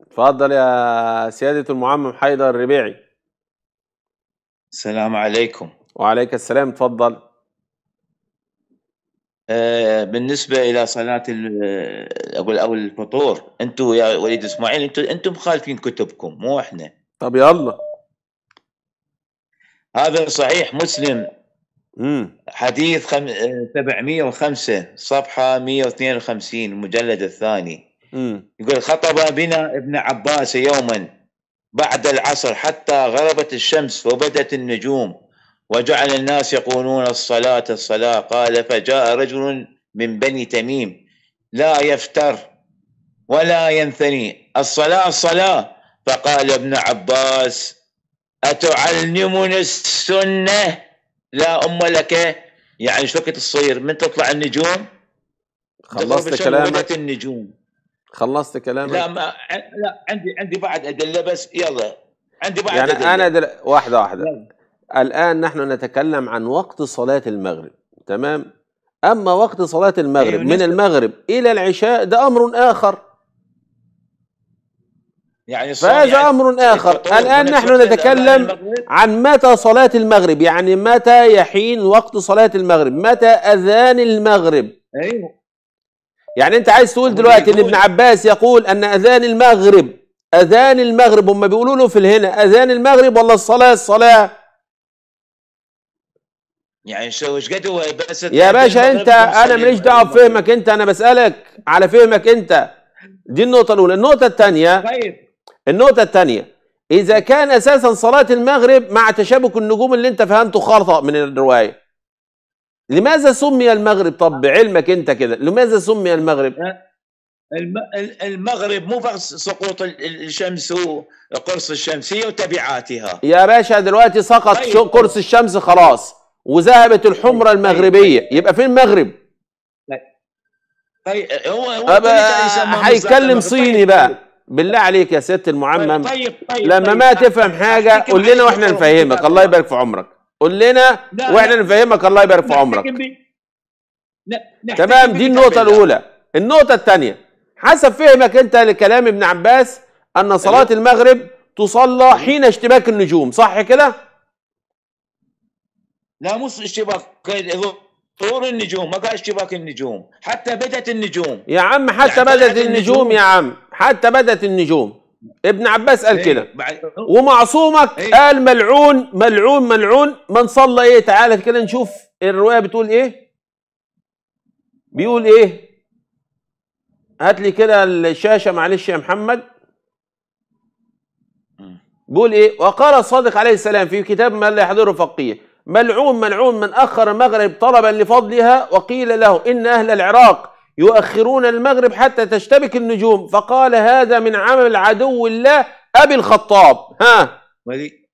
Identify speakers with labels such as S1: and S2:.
S1: اتفضل يا سيادة المعمم حيدر الربيعي السلام عليكم وعليك السلام اتفضل
S2: آه، بالنسبة إلى صلاة أقول أو الفطور أنتم يا وليد إسماعيل أنتم أنتم مخالفين كتبكم مو إحنا طب يلا هذا صحيح مسلم مم. حديث 705 آه، صفحة 152 المجلد الثاني يقول خطب بنا ابن عباس يوما بعد العصر حتى غربت الشمس وبدت النجوم وجعل الناس يقولون الصلاة الصلاة قال فجاء رجل من بني تميم لا يفتر ولا ينثني الصلاة الصلاة فقال ابن عباس أتعلمني السنة لا أم لك يعني شو تصير من تطلع النجوم
S1: خلصت كلامك النجوم خلصت كلامك؟ لا
S2: ما لا عندي عندي بعد ادله بس يلا عندي بعد يعني أدلة. انا دل...
S1: واحده واحده يلا. الان نحن نتكلم عن وقت صلاه المغرب تمام اما وقت صلاه المغرب أيوة من نسبة. المغرب الى العشاء ده امر اخر
S2: يعني فهذا يعني امر يعني اخر الان نحن نتكلم
S1: عن متى صلاه المغرب يعني متى يحين وقت صلاه المغرب متى اذان المغرب ايوه يعني انت عايز تقول دلوقتي ان ابن عباس يقول ان اذان المغرب اذان المغرب هم بيقولوا له في الهنا اذان المغرب ولا الصلاه الصلاه
S2: يعني شو قد هو بس يا باشا انت انا ماليش
S1: دعوه بفهمك انت انا بسالك على فهمك انت دي النقطه الاولى النقطه الثانيه طيب النقطه الثانيه اذا كان اساسا صلاه المغرب مع تشابك النجوم اللي انت فهمته خطا من الروايه لماذا سمي المغرب طب بعلمك انت كده لماذا سمي المغرب
S2: المغرب مو فقط سقوط الشمس الشمس الشمسية وتبعاتها
S1: يا باشا دلوقتي سقط طيب. قرص الشمس خلاص وذهبت الحمرة طيب. المغربية يبقى فين المغرب طيب, طيب، هو هو آه، هيتكلم طيب. صيني بقى بالله عليك يا ست المعمم طيب طيب لما ما تفهم حاجة قول لنا واحنا نفهمك الله يبارك في عمرك قول لنا واحنا نفهمك الله يبارك في عمرك تمام دي النقطه الاولى النقطه الثانيه حسب فهمك انت لكلام ابن عباس ان صلاه أيوه. المغرب تصلى أيوه. حين اشتباك النجوم صح كده
S2: لا مش اشتباك طور النجوم ما قال اشتباك النجوم حتى بدت النجوم
S1: يا عم حتى يعني بدت النجوم, النجوم يا عم حتى بدت النجوم ابن عباس قال إيه، كده ومعصومك إيه. قال ملعون ملعون ملعون من صلى ايه تعالى كده نشوف الروايه بتقول ايه بيقول ايه هات لي كده الشاشه معلش يا محمد بيقول ايه وقال الصادق عليه السلام في كتاب ما لا يحضره فقيه ملعون ملعون من اخر المغرب طلبا لفضلها وقيل له ان اهل العراق يؤخرون المغرب حتى تشتبك النجوم فقال هذا من عمل عدو الله أبي الخطاب ها